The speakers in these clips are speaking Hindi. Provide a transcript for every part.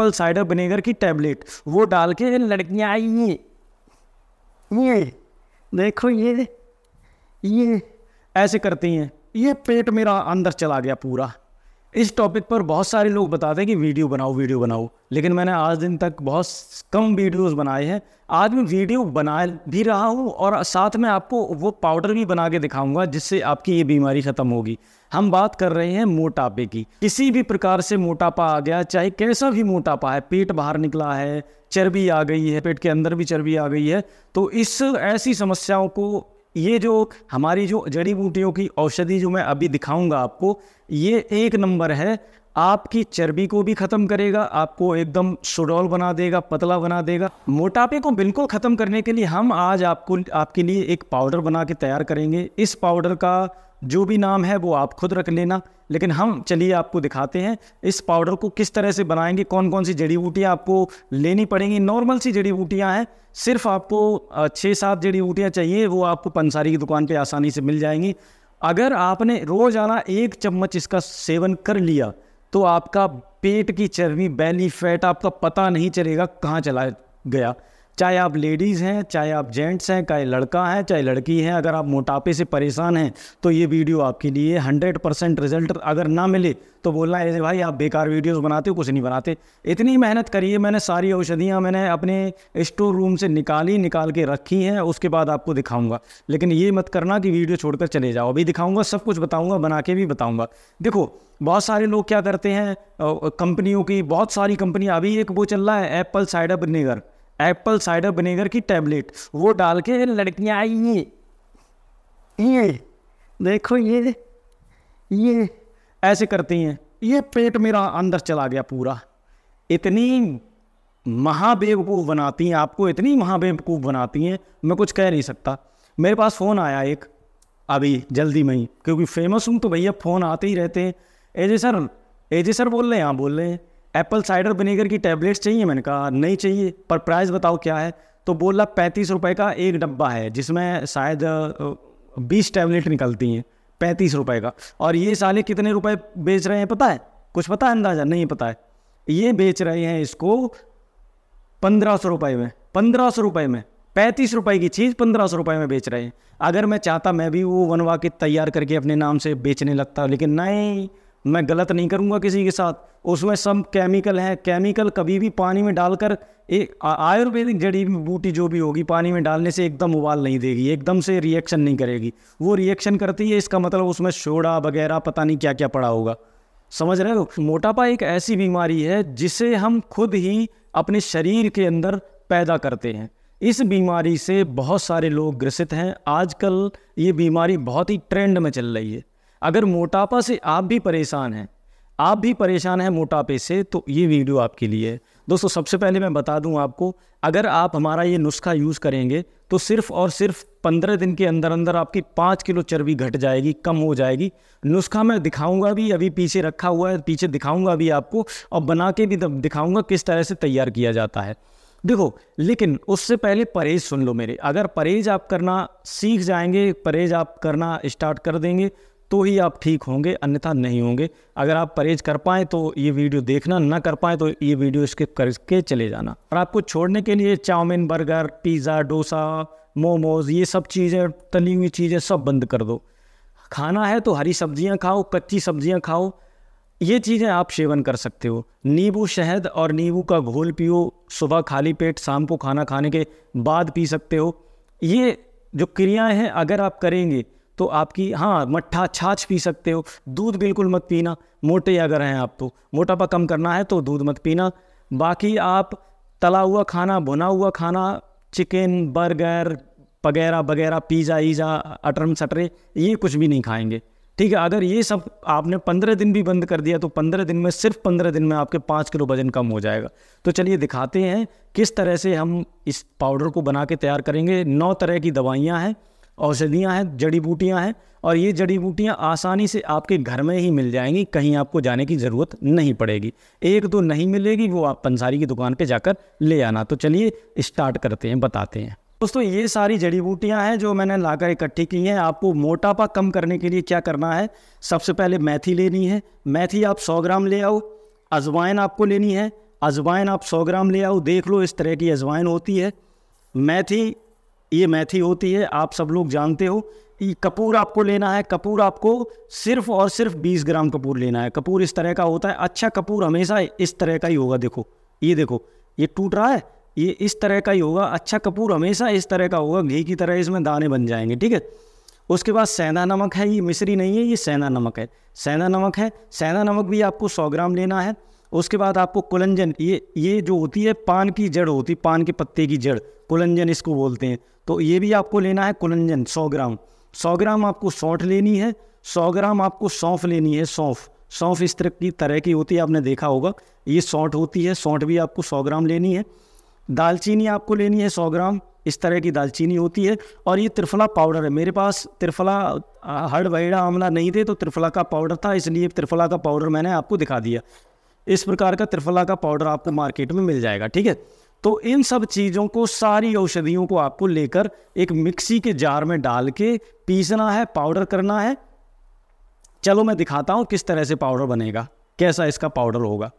एप्पल साइडर विनेगर की टैबलेट वो डाल के लड़कियाँ आई ये ये देखो ये ये ऐसे करती हैं ये पेट मेरा अंदर चला गया पूरा इस टॉपिक पर बहुत सारे लोग बताते हैं कि वीडियो बनाओ वीडियो बनाओ लेकिन मैंने आज दिन तक बहुत कम वीडियोस बनाए हैं आज मैं वीडियो बना भी रहा हूँ और साथ में आपको वो पाउडर भी बना के दिखाऊंगा जिससे आपकी ये बीमारी ख़त्म होगी हम बात कर रहे हैं मोटापे की किसी भी प्रकार से मोटापा आ गया चाहे कैसा भी मोटापा है पेट बाहर निकला है चर्बी आ गई है पेट के अंदर भी चर्बी आ गई है तो इस ऐसी समस्याओं को ये जो हमारी जो जड़ी बूटियों की औषधि जो मैं अभी दिखाऊंगा आपको ये एक नंबर है आपकी चर्बी को भी ख़त्म करेगा आपको एकदम सुडौल बना देगा पतला बना देगा मोटापे को बिल्कुल ख़त्म करने के लिए हम आज आपको आपके लिए एक पाउडर बना के तैयार करेंगे इस पाउडर का जो भी नाम है वो आप खुद रख लेना लेकिन हम चलिए आपको दिखाते हैं इस पाउडर को किस तरह से बनाएंगे कौन कौन सी जड़ी बूटियाँ आपको लेनी पड़ेंगी नॉर्मल सी जड़ी बूटियाँ हैं सिर्फ आपको छः सात जड़ी बूटियाँ चाहिए वो आपको पंसारी की दुकान पर आसानी से मिल जाएंगी अगर आपने रोजाना एक चम्मच इसका सेवन कर लिया तो आपका पेट की चर्बी बैली फैट आपका पता नहीं चलेगा कहाँ चला गया चाहे आप लेडीज़ हैं चाहे आप जेंट्स हैं चाहे लड़का है चाहे लड़की है अगर आप मोटापे से परेशान हैं तो ये वीडियो आपके लिए हंड्रेड परसेंट रिजल्ट अगर ना मिले तो बोलना है भाई आप बेकार वीडियोस बनाते हो कुछ नहीं बनाते इतनी मेहनत करिए मैंने सारी औषधियाँ मैंने अपने स्टोर रूम से निकाली निकाल के रखी हैं उसके बाद आपको दिखाऊँगा लेकिन ये मत करना कि वीडियो छोड़कर चले जाओ अभी दिखाऊँगा सब कुछ बताऊँगा बना के भी बताऊँगा देखो बहुत सारे लोग क्या करते हैं कंपनियों की बहुत सारी कंपनियाँ अभी एक वो चल रहा है apple cider vinegar apple cider vinegar की टैबलेट वो डाल के लड़कियाँ आई ये ये देखो ये ये ऐसे करती हैं ये पेट मेरा अंदर चला गया पूरा इतनी महाबेवकूफ़ बनाती हैं आपको इतनी महाबेवकूफ़ बनाती हैं मैं कुछ कह नहीं सकता मेरे पास फ़ोन आया एक अभी जल्दी में ही क्योंकि फेमस हूँ तो भैया फ़ोन आते ही रहते हैं एजे सर एजे सर बोल रहे हैं हाँ बोल रहे हैं एप्पल साइडर विनेगर की टैबलेट्स चाहिए मैंने कहा नहीं चाहिए पर प्राइस बताओ क्या है तो बोला पैंतीस रुपये का एक डब्बा है जिसमें शायद बीस टैबलेट निकलती हैं पैंतीस रुपये का और ये साले कितने रुपए बेच रहे हैं पता है कुछ पता है अंदाज़ा नहीं पता है ये बेच रहे हैं इसको पंद्रह सौ रुपये में पंद्रह सौ रुपये में पैंतीस रुपए की चीज़ पंद्रह सौ रुपये में बेच रहे हैं अगर मैं चाहता मैं भी वो बनवा के तैयार करके अपने नाम से बेचने लगता लेकिन नहीं मैं गलत नहीं करूँगा किसी के साथ उसमें सब केमिकल हैं केमिकल कभी भी पानी में डालकर एक आयुर्वेदिक जड़ी बूटी जो भी होगी पानी में डालने से एकदम उबाल नहीं देगी एकदम से रिएक्शन नहीं करेगी वो रिएक्शन करती है इसका मतलब उसमें सोडा वगैरह पता नहीं क्या क्या पड़ा होगा समझ रहे हो मोटापा एक ऐसी बीमारी है जिसे हम खुद ही अपने शरीर के अंदर पैदा करते हैं इस बीमारी से बहुत सारे लोग ग्रसित हैं आजकल ये बीमारी बहुत ही ट्रेंड में चल रही है अगर मोटापा से आप भी परेशान हैं आप भी परेशान हैं मोटापे से तो ये वीडियो आपके लिए है दोस्तों सबसे पहले मैं बता दूं आपको अगर आप हमारा ये नुस्खा यूज़ करेंगे तो सिर्फ़ और सिर्फ पंद्रह दिन के अंदर अंदर आपकी पाँच किलो चर्बी घट जाएगी कम हो जाएगी नुस्खा मैं दिखाऊंगा भी अभी पीछे रखा हुआ है पीछे दिखाऊंगा भी आपको और बना के भी दिखाऊंगा किस तरह से तैयार किया जाता है देखो लेकिन उससे पहले परहेज सुन लो मेरे अगर परहेज आप करना सीख जाएंगे परहेज आप करना स्टार्ट कर देंगे तो ही आप ठीक होंगे अन्यथा नहीं होंगे अगर आप परहेज कर पाएँ तो ये वीडियो देखना ना कर पाएँ तो ये वीडियो स्किप करके चले जाना और आपको छोड़ने के लिए chowmein burger pizza dosa momos ये सब चीज़ें तली हुई चीज़ें सब बंद कर दो खाना है तो हरी सब्जियाँ खाओ कच्ची सब्जियाँ खाओ ये चीज़ें आप सेवन कर सकते हो नींबू शहद और नींबू का घोल पियो सुबह खाली पेट शाम को खाना खाने के बाद पी सकते हो ये जो क्रियाएं हैं अगर आप करेंगे तो आपकी हाँ मट्ठा छाछ पी सकते हो दूध बिल्कुल मत पीना मोटे अगर हैं आप तो मोटापा कम करना है तो दूध मत पीना बाकी आप तला हुआ खाना भुना हुआ खाना चिकन बर्गर वगैरह वगैरह पिज़्ज़ा ईज़ा अटरम सटरे ये कुछ भी नहीं खाएंगे ठीक है अगर ये सब आपने पंद्रह दिन भी बंद कर दिया तो पंद्रह दिन में सिर्फ पंद्रह दिन में आपके पाँच किलो वजन कम हो जाएगा तो चलिए दिखाते हैं किस तरह से हम इस पाउडर को बना के तैयार करेंगे नौ तरह की दवाइयाँ हैं औषधियाँ हैं जड़ी बूटियाँ हैं और ये जड़ी बूटियाँ आसानी से आपके घर में ही मिल जाएंगी कहीं आपको जाने की ज़रूरत नहीं पड़ेगी एक तो नहीं मिलेगी वो आप पंसारी की दुकान पे जाकर ले आना तो चलिए स्टार्ट करते हैं बताते हैं दोस्तों ये सारी जड़ी बूटियाँ हैं जो मैंने लाकर इकट्ठी की हैं आपको मोटापा कम करने के लिए क्या करना है सबसे पहले मैथी लेनी है मैथी आप सौ ग्राम ले आओ अजवाइन आपको लेनी है अजवाइन आप सौ ग्राम ले आओ देख लो इस तरह की अजवाइन होती है मैथी ये मैथी होती है आप सब लोग जानते हो कपूर आपको लेना है कपूर आपको सिर्फ और सिर्फ 20 ग्राम कपूर लेना है कपूर इस तरह का होता है अच्छा कपूर हमेशा इस तरह का ही होगा देखो ये देखो ये टूट रहा है ये इस तरह का ही होगा अच्छा कपूर हमेशा इस तरह का होगा घी की तरह इसमें दाने बन जाएंगे ठीक है उसके बाद सेंधा नमक है ये मिश्री नहीं है ये सेंधा नमक है सेंधा नमक है सेंधा नमक भी आपको सौ ग्राम लेना है उसके बाद आपको कुलंजन ये ये जो होती है पान की जड़ होती है पान के पत्ते की जड़ कुलंजन इसको बोलते हैं तो ये भी आपको लेना है कुलंजन सौ ग्राम सौ ग्राम आपको सौठ लेनी है सौ ग्राम आपको सौंफ लेनी है सौंफ सौंफ इस तरह की तरह की होती है आपने देखा होगा ये सौठ होती है सौठ भी आपको सौ ग्राम लेनी है दालचीनी आपको लेनी है सौ ग्राम इस तरह की दालचीनी होती है और ये त्रिफला पाउडर है मेरे पास त्रिफला हड़ बहेड़ा आंवला नहीं थे तो त्रिफला का पाउडर था इसलिए त्रिफला का पाउडर मैंने आपको दिखा दिया इस प्रकार का त्रिफला का पाउडर आपको मार्केट में मिल जाएगा ठीक है तो इन सब चीज़ों को सारी औषधियों को आपको लेकर एक मिक्सी के जार में डाल के पीसना है पाउडर करना है चलो मैं दिखाता हूँ किस तरह से पाउडर बनेगा कैसा इसका पाउडर होगा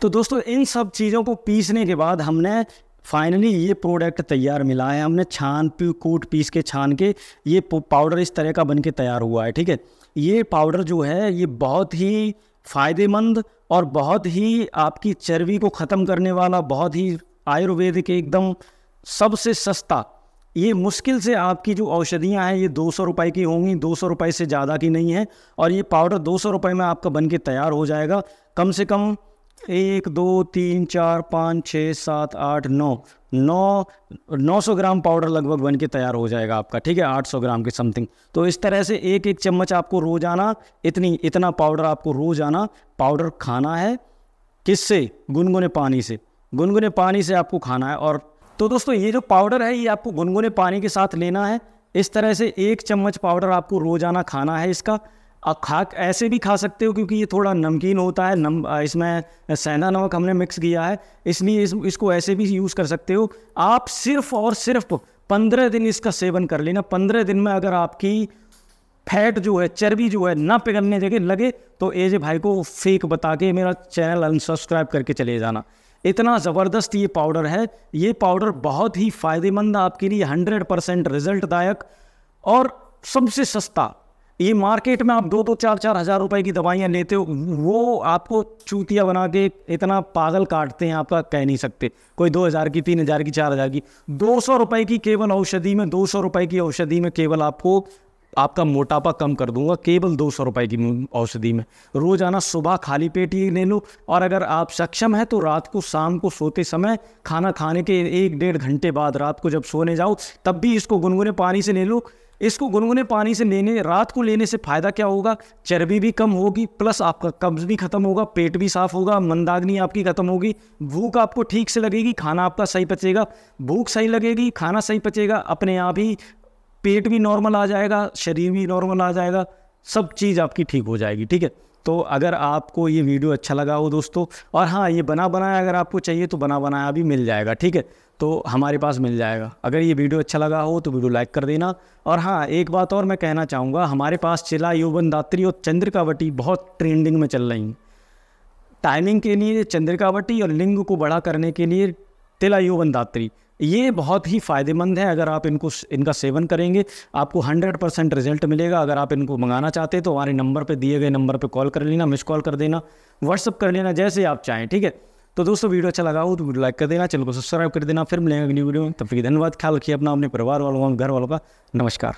तो दोस्तों इन सब चीज़ों को पीसने के बाद हमने फाइनली ये प्रोडक्ट तैयार मिला है हमने छान पी कूट पीस के छान के ये पाउडर इस तरह का बन के तैयार हुआ है ठीक है ये पाउडर जो है ये बहुत ही फ़ायदेमंद और बहुत ही आपकी चर्बी को ख़त्म करने वाला बहुत ही आयुर्वेद के एकदम सबसे सस्ता ये मुश्किल से आपकी जो औषधियाँ हैं ये दो सौ रुपये की होंगी दो सौ रुपये से ज़्यादा की नहीं है और ये पाउडर दो सौ रुपये में आपका बन के तैयार हो जाएगा कम से कम एक दो तीन चार पाँच छः सात आठ नौ नौ नौ सौ ग्राम पाउडर लगभग बन के तैयार हो जाएगा आपका ठीक है आठ सौ ग्राम के समथिंग तो इस तरह से एक एक चम्मच आपको रोजाना इतनी इतना पाउडर आपको रोजाना पाउडर खाना है किससे गुनगुने पानी से गुनगुने पानी से आपको खाना है और तो दोस्तों ये जो पाउडर है ये आपको गुनगुने पानी के साथ लेना है इस तरह से एक चम्मच पाउडर आपको रोजाना खाना है इसका खा ऐसे भी खा सकते हो क्योंकि ये थोड़ा नमकीन होता है नम इसमें सेंधा नमक हमने मिक्स किया है इसलिए इस, इसको ऐसे भी यूज़ कर सकते हो आप सिर्फ और सिर्फ पंद्रह दिन इसका सेवन कर लेना पंद्रह दिन में अगर आपकी फैट जो है चर्बी जो है ना पिघलने जगह लगे तो जे भाई को फेक बता के मेरा चैनल अनसब्सक्राइब करके चले जाना इतना ज़बरदस्त ये पाउडर है ये पाउडर बहुत ही फ़ायदेमंद आपके लिए हंड्रेड परसेंट रिजल्ट दायक और सबसे सस्ता ये मार्केट में आप दो दो चार चार हज़ार रुपए की दवाइयाँ लेते हो वो आपको चूतिया बना के इतना पागल काटते हैं आपका कह नहीं सकते कोई दो हज़ार की तीन हज़ार की चार हज़ार की दो सौ रुपए की केवल औषधि में दो सौ रुपए की औषधि में केवल आपको आपका मोटापा कम कर दूंगा केवल दो सौ रुपए की औषधि में रोज़ाना सुबह खाली पेट ही ले लो और अगर आप सक्षम है तो रात को शाम को सोते समय खाना खाने के एक डेढ़ घंटे बाद रात को जब सोने जाओ तब भी इसको गुनगुने पानी से ले लो इसको गुनगुने पानी से लेने रात को लेने से फ़ायदा क्या होगा चर्बी भी कम होगी प्लस आपका कब्ज़ भी ख़त्म होगा पेट भी साफ़ होगा मंदाग्नि आपकी ख़त्म होगी भूख आपको ठीक से लगेगी खाना आपका सही पचेगा भूख सही लगेगी खाना सही पचेगा अपने आप ही पेट भी नॉर्मल आ जाएगा शरीर भी नॉर्मल आ जाएगा सब चीज़ आपकी ठीक हो जाएगी ठीक है तो अगर आपको ये वीडियो अच्छा लगा हो दोस्तों और हाँ ये बना बनाया अगर आपको चाहिए तो बना बनाया भी मिल जाएगा ठीक है तो हमारे पास मिल जाएगा अगर ये वीडियो अच्छा लगा हो तो वीडियो लाइक कर देना और हाँ एक बात और मैं कहना चाहूँगा हमारे पास चिला यौवन दात्री और चंद्रकावटी बहुत ट्रेंडिंग में चल रही हैं टाइमिंग के लिए चंद्रकावटी और लिंग को बड़ा करने के लिए तिला यौवन दात्री ये बहुत ही फ़ायदेमंद है अगर आप इनको इनका सेवन करेंगे आपको 100 परसेंट रिजल्ट मिलेगा अगर आप इनको मंगाना चाहते हैं तो हमारे नंबर पे दिए गए नंबर पे कॉल कर लेना मिस कॉल कर देना व्हाट्सअप कर लेना जैसे आप चाहें ठीक है तो दोस्तों वीडियो अच्छा लगा हो तो वीडियो लाइक कर देना चैनल को सब्सक्राइब कर देना फिर मिलेंगे अगली वीडियो में तब फिर धन्यवाद ख्याल रखिए अपना अपने परिवार वालों का घर वालों का नमस्कार